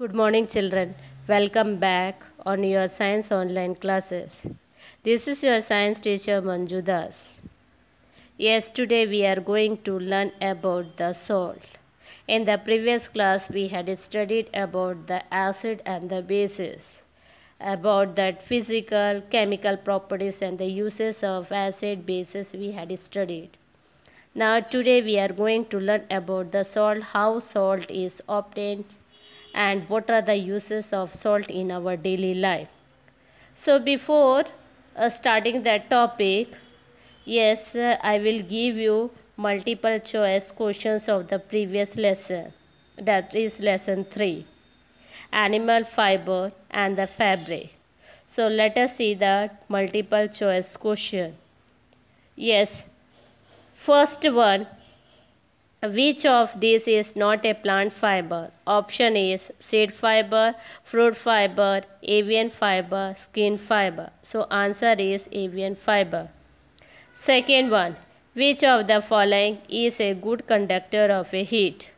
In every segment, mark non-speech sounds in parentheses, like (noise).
Good morning, children. Welcome back on your science online classes. This is your science teacher Manjudas. Yes, today we are going to learn about the salt. In the previous class, we had studied about the acid and the bases, about that physical, chemical properties and the uses of acid, bases we had studied. Now today we are going to learn about the salt, how salt is obtained, and what are the uses of salt in our daily life. So before uh, starting that topic, yes, uh, I will give you multiple choice questions of the previous lesson, that is lesson 3, animal fiber and the fabric. So let us see the multiple choice question. Yes, first one, which of these is not a plant fiber? Option is seed fiber, fruit fiber, avian fiber, skin fiber. So answer is avian fiber. Second one, which of the following is a good conductor of a heat?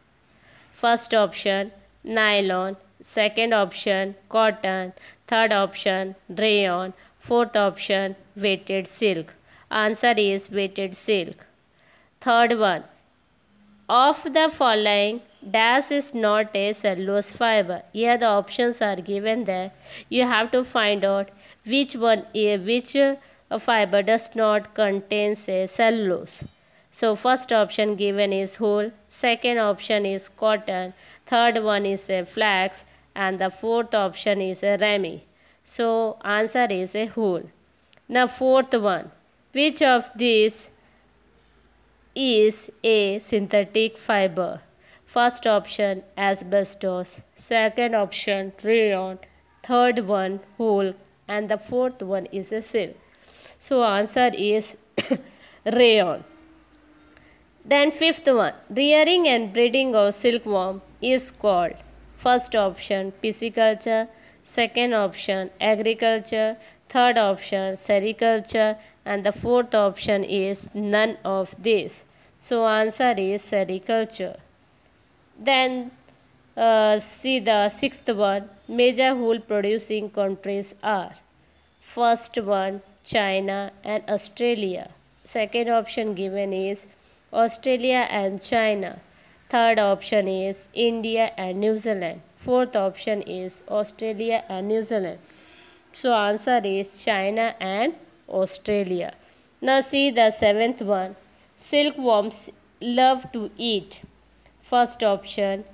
First option, nylon. Second option, cotton. Third option, rayon. Fourth option, weighted silk. Answer is weighted silk. Third one, of the following, dash is not a cellulose fiber. Here the options are given there. You have to find out which one, which uh, fiber does not contain a cellulose. So first option given is wool, second option is cotton, third one is a flax and the fourth option is a rami. So answer is a wool. Now fourth one, which of these is a synthetic fiber. First option asbestos, second option rayon, third one wool and the fourth one is a silk. So answer is (coughs) rayon. Then fifth one, rearing and breeding of silkworm is called first option pisciculture, second option agriculture, third option sericulture and the fourth option is none of these. So answer is sericulture. Then uh, see the sixth one. Major wool producing countries are first one China and Australia. Second option given is Australia and China. Third option is India and New Zealand. Fourth option is Australia and New Zealand. So answer is China and Australia. Now see the seventh one. Silkworms love to eat. First option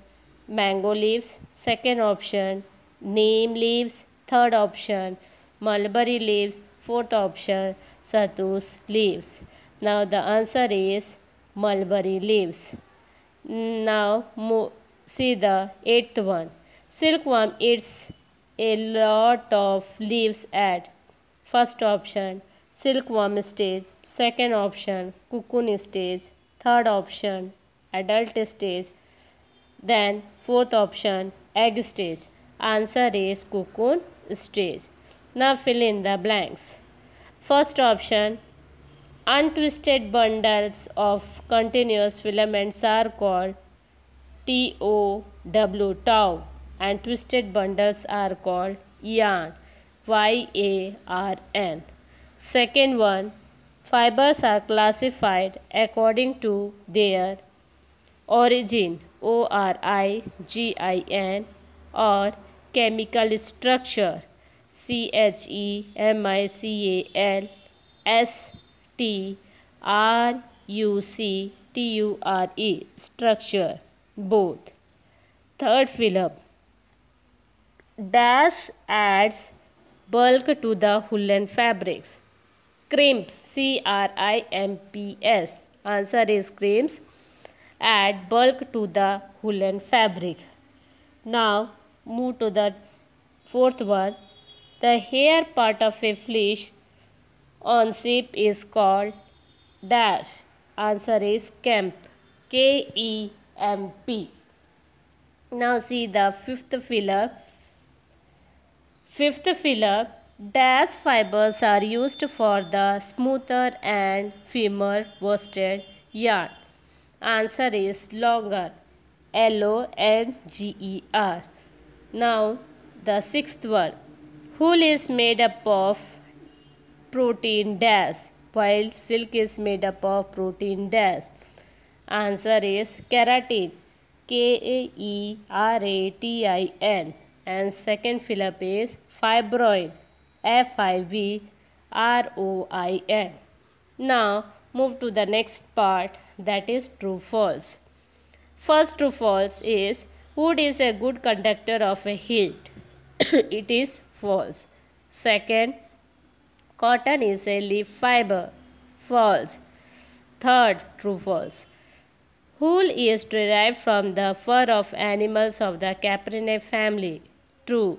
mango leaves, second option neem leaves, third option mulberry leaves, fourth option satus leaves. Now the answer is mulberry leaves. Now see the eighth one. Silkworm eats a lot of leaves at first option silkworm stage second option cocoon stage third option adult stage then fourth option egg stage answer is cocoon stage now fill in the blanks first option untwisted bundles of continuous filaments are called TOW tau and twisted bundles are called yarn Y A R N second one Fibers are classified according to their origin O R I G I N or chemical structure C H E M I C A L S T R U C T U R E structure both third fill up dash adds bulk to the woolen fabrics crimps c r i m p s answer is crimps add bulk to the woolen fabric now move to the fourth one the hair part of a fleece on sheep is called dash answer is camp k e m p now see the fifth filler fifth filler Dash fibers are used for the smoother and firmer worsted yarn. Answer is longer. L-O-N-G-E-R. Now the sixth one. Wool is made up of protein dash while silk is made up of protein dash. Answer is keratin. K-A-E-R-A-T-I-N. And second fill up is fibroid. F-I-V-R-O-I-N. Now move to the next part that is true false. First true false is wood is a good conductor of a heat. (coughs) it is false. Second, cotton is a leaf fiber. False. Third, true false. Wool is derived from the fur of animals of the Caprinae family. True.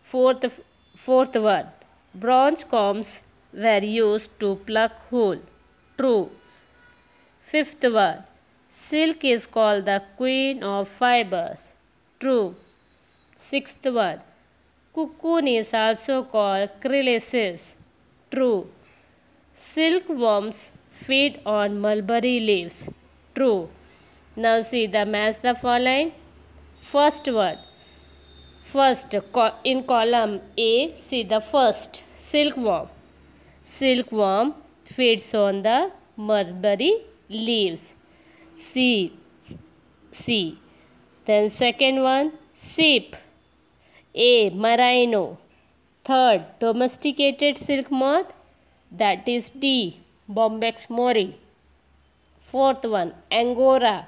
Fourth Fourth one, bronze combs were used to pluck wool. True. Fifth one, silk is called the queen of fibers. True. Sixth one, cocoon is also called chrysalis. True. Silkworms feed on mulberry leaves. True. Now see the match the following. First one, First, in column A, see the first silkworm. Silkworm feeds on the mulberry leaves. C, C. Then second one, sheep. A, merino. Third, domesticated silk moth. That is D, bombex mori. Fourth one, angora.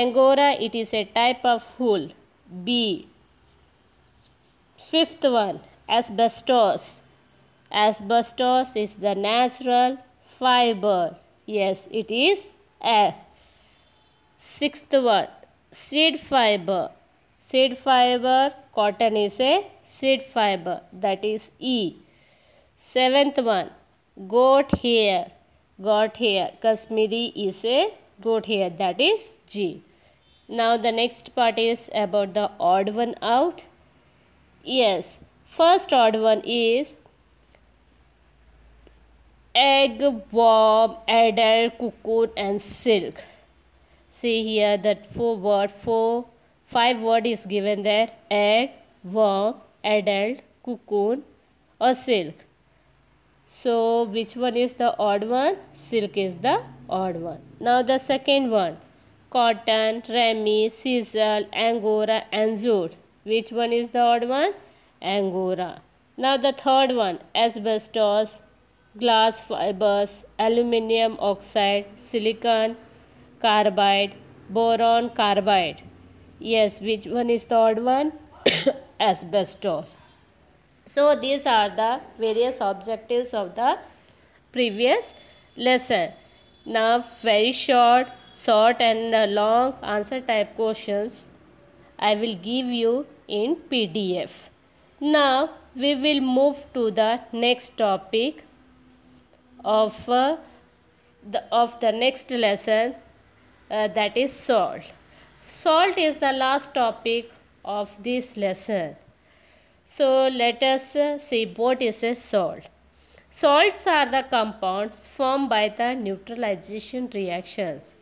Angora, it is a type of wool. B. Fifth one, asbestos. Asbestos is the natural fiber. Yes, it is F. Sixth one, seed fiber. Seed fiber, cotton is a seed fiber. That is E. Seventh one, goat hair. Goat hair. Kashmiri is a goat hair. That is G. Now the next part is about the odd one out. Yes, first odd one is egg, worm, adult, cocoon and silk. See here that four word, four, five word is given there. Egg, worm, adult, cocoon or silk. So which one is the odd one? Silk is the odd one. Now the second one cotton, remi, sisal, angora, and jute. Which one is the odd one? Angora. Now the third one, asbestos, glass fibers, aluminium oxide, silicon carbide, boron carbide. Yes, which one is the odd one? (coughs) asbestos. So these are the various objectives of the previous lesson. Now very short short and uh, long answer type questions I will give you in PDF. Now we will move to the next topic of uh, the of the next lesson uh, that is salt. Salt is the last topic of this lesson. So let us uh, see what is a salt. Salts are the compounds formed by the neutralization reactions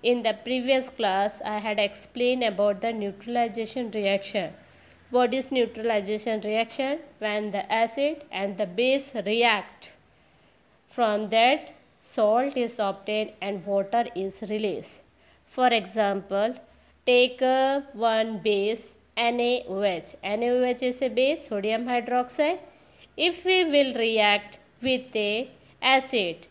in the previous class, I had explained about the neutralization reaction. What is neutralization reaction? When the acid and the base react. From that, salt is obtained and water is released. For example, take uh, one base NaOH. NaOH is a base, sodium hydroxide. If we will react with a acid,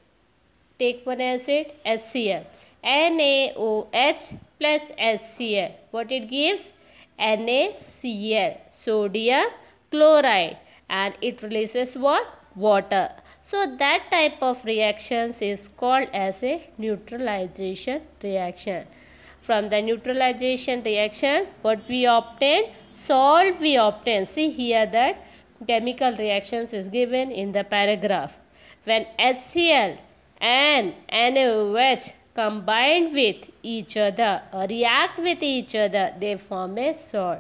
take one acid, HCl NaOH plus HCl. What it gives? NaCl, sodium chloride and it releases what? Water. So that type of reactions is called as a neutralization reaction. From the neutralization reaction, what we obtain? salt. we obtain. See here that chemical reactions is given in the paragraph. When HCl and NaOH Combined with each other react with each other they form a salt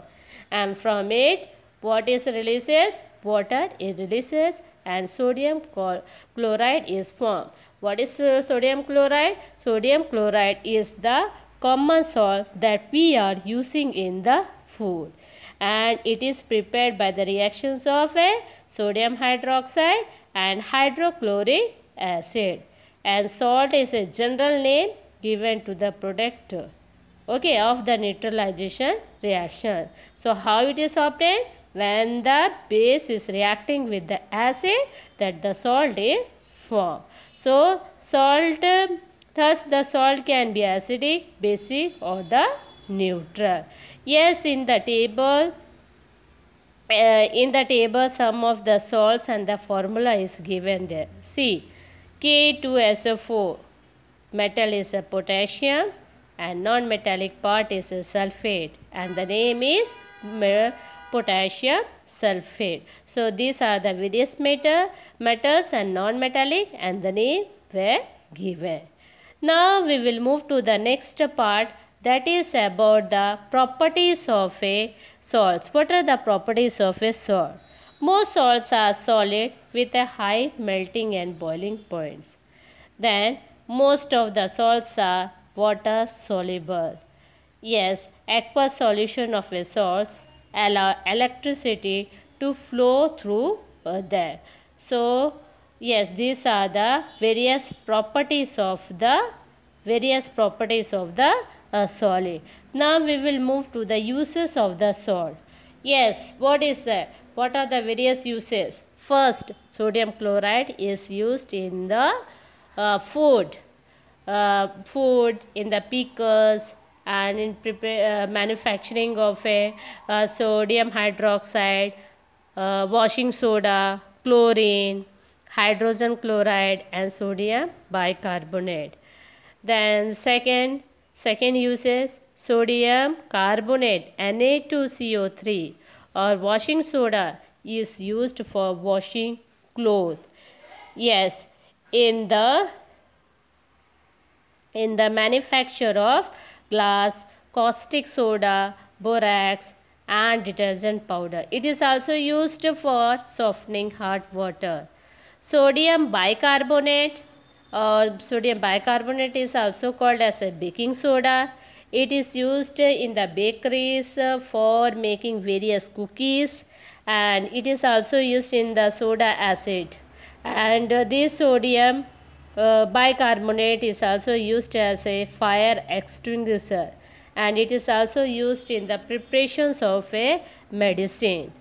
and from it what is releases water is releases and sodium chloride is formed what is sodium chloride sodium chloride is the common salt that we are using in the food and it is prepared by the reactions of a sodium hydroxide and hydrochloric acid and salt is a general name given to the product okay of the neutralization reaction so how it is obtained when the base is reacting with the acid that the salt is formed so salt um, thus the salt can be acidic basic or the neutral yes in the table uh, in the table some of the salts and the formula is given there see K2SO4. Metal is a potassium and non-metallic part is a sulfate and the name is potassium sulfate. So these are the various metal, metals and non-metallic and the name were given. Now we will move to the next part that is about the properties of a salt. What are the properties of a salt? Most salts are solid with a high melting and boiling points. Then most of the salts are water soluble. Yes, aqueous solution of a salts allow electricity to flow through uh, there. So yes, these are the various properties of the various properties of the uh, solid. Now we will move to the uses of the salt. Yes, what is that? What are the various uses? First, sodium chloride is used in the uh, food, uh, food in the pickles and in prepare, uh, manufacturing of a uh, sodium hydroxide, uh, washing soda, chlorine, hydrogen chloride and sodium bicarbonate. Then second, second uses sodium carbonate Na2CO3 or washing soda is used for washing clothes. Yes, in the in the manufacture of glass, caustic soda, borax and detergent powder. It is also used for softening hard water. Sodium bicarbonate or uh, sodium bicarbonate is also called as a baking soda. It is used in the bakeries uh, for making various cookies and it is also used in the soda acid. And uh, this sodium uh, bicarbonate is also used as a fire extinguisher and it is also used in the preparations of a medicine.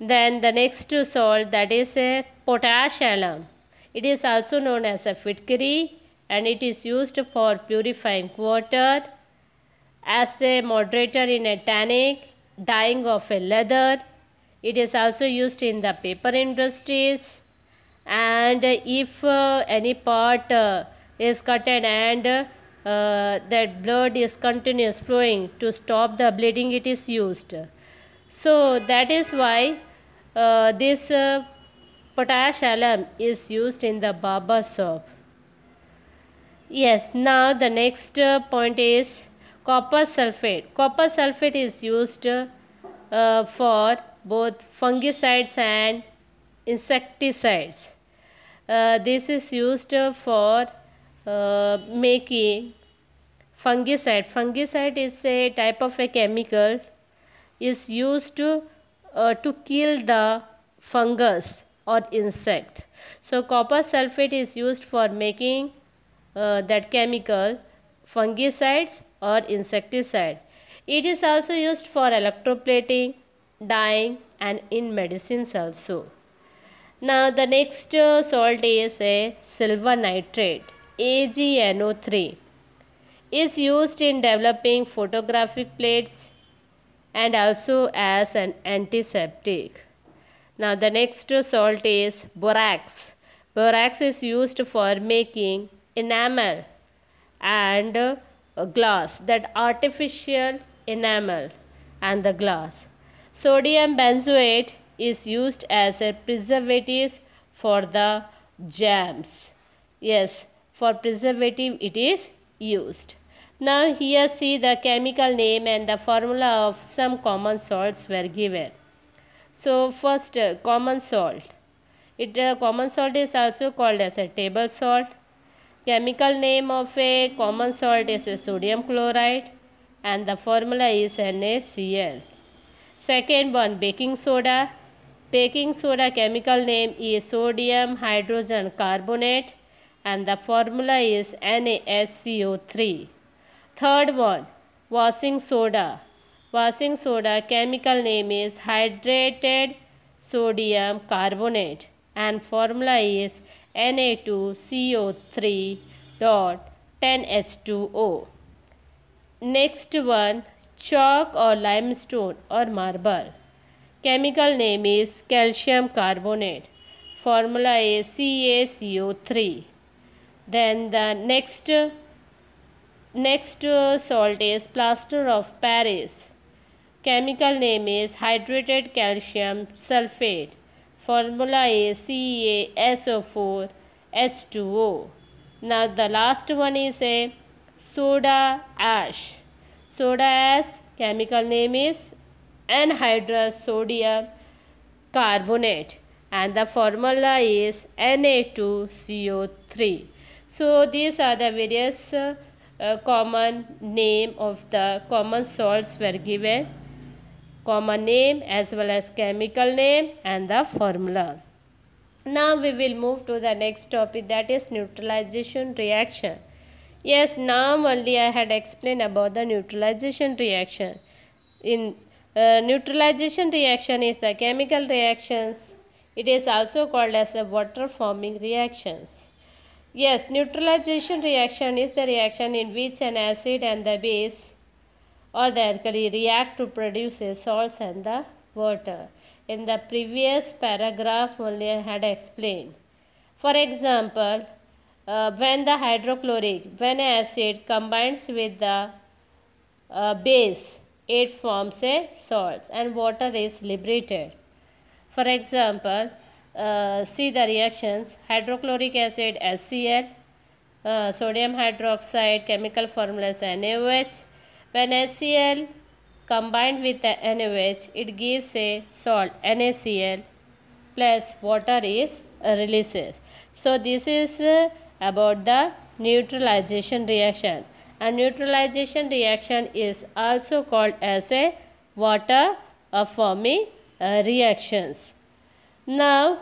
Then the next salt that is a potash alum. It is also known as a fitcari and it is used for purifying water as a moderator in a tannic, dyeing of a leather. It is also used in the paper industries. And if uh, any part uh, is cut and uh, that blood is continuous flowing to stop the bleeding, it is used. So that is why uh, this uh, potash alum is used in the barber shop. Yes, now the next uh, point is Copper sulfate. Copper sulfate is used uh, for both fungicides and insecticides. Uh, this is used for uh, making fungicide. Fungicide is a type of a chemical is used to, uh, to kill the fungus or insect. So copper sulfate is used for making uh, that chemical fungicides or insecticide. It is also used for electroplating, dyeing and in medicines also. Now the next uh, salt is a silver nitrate AgNO3 is used in developing photographic plates and also as an antiseptic. Now the next salt is borax. Borax is used for making enamel and glass that artificial enamel and the glass. Sodium benzoate is used as a preservative for the jams. Yes, for preservative it is used. Now here see the chemical name and the formula of some common salts were given. So first uh, common salt. It uh, common salt is also called as a table salt Chemical name of a common salt is sodium chloride and the formula is NaCl. Second one baking soda. Baking soda chemical name is sodium hydrogen carbonate and the formula is NaSCO3. Third one washing soda. Washing soda chemical name is hydrated sodium carbonate and formula is Na2CO3 dot 10H2O. Next one chalk or limestone or marble. Chemical name is calcium carbonate. Formula is CaCO3. Then the next next salt is plaster of Paris. Chemical name is hydrated calcium sulfate. Formula is CaSO4 H2O. Now the last one is a soda ash. Soda ash chemical name is anhydrous sodium carbonate and the formula is Na2CO3. So these are the various uh, common name of the common salts were given common name as well as chemical name and the formula. Now we will move to the next topic that is neutralization reaction. Yes, now only I had explained about the neutralization reaction. In uh, neutralization reaction is the chemical reactions. It is also called as a water forming reactions. Yes, neutralization reaction is the reaction in which an acid and the base or the alkali react to produce salts and the water. In the previous paragraph only I had explained. For example, uh, when the hydrochloric, when acid combines with the uh, base, it forms a salt and water is liberated. For example, uh, see the reactions hydrochloric acid HCl, uh, sodium hydroxide, chemical formulas NaOH, when ACl combined with the it gives a salt NaCl plus water is releases. So this is uh, about the neutralization reaction. A neutralization reaction is also called as a water forming uh, reactions. Now,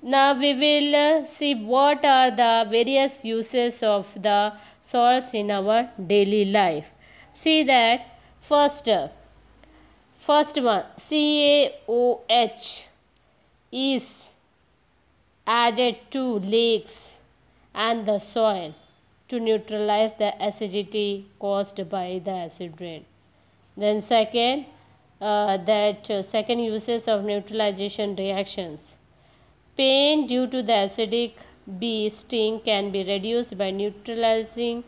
now we will uh, see what are the various uses of the salts in our daily life. See that first first one CaOH is added to lakes and the soil to neutralize the acidity caused by the acid rain. Then second, uh, that uh, second uses of neutralization reactions. Pain due to the acidic bee sting can be reduced by neutralizing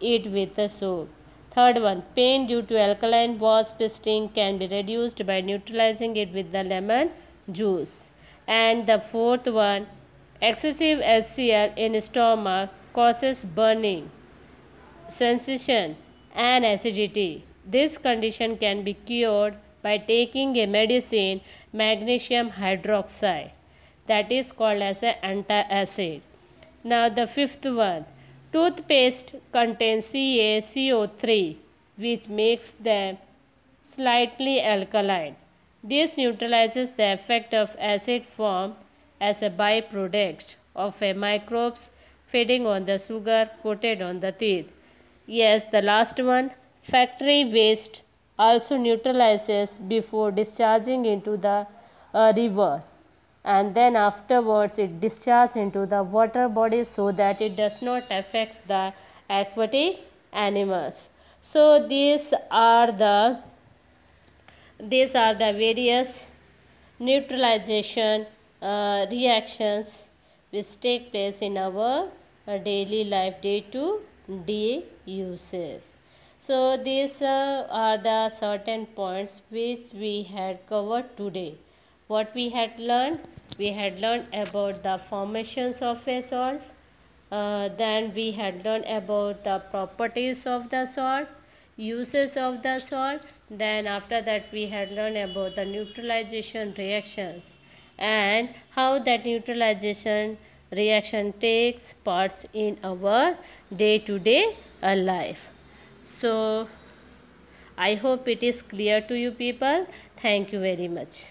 it with the soap. Third one, pain due to alkaline wasp sting can be reduced by neutralizing it with the lemon juice. And the fourth one, excessive HCl in stomach causes burning, sensation and acidity. This condition can be cured by taking a medicine magnesium hydroxide that is called as an antacid. Now the fifth one, Toothpaste contains CaCO3 which makes them slightly alkaline. This neutralizes the effect of acid formed as a byproduct of a microbes feeding on the sugar coated on the teeth. Yes, the last one, factory waste also neutralizes before discharging into the uh, river and then afterwards it discharges into the water body so that it does not affect the aquatic animals. So these are the these are the various neutralization uh, reactions which take place in our uh, daily life day to day uses. So these uh, are the certain points which we had covered today. What we had learned? We had learned about the formations of a salt. Uh, then we had learned about the properties of the salt, uses of the salt. Then after that we had learned about the neutralization reactions and how that neutralization reaction takes parts in our day-to-day -day uh, life. So, I hope it is clear to you people. Thank you very much.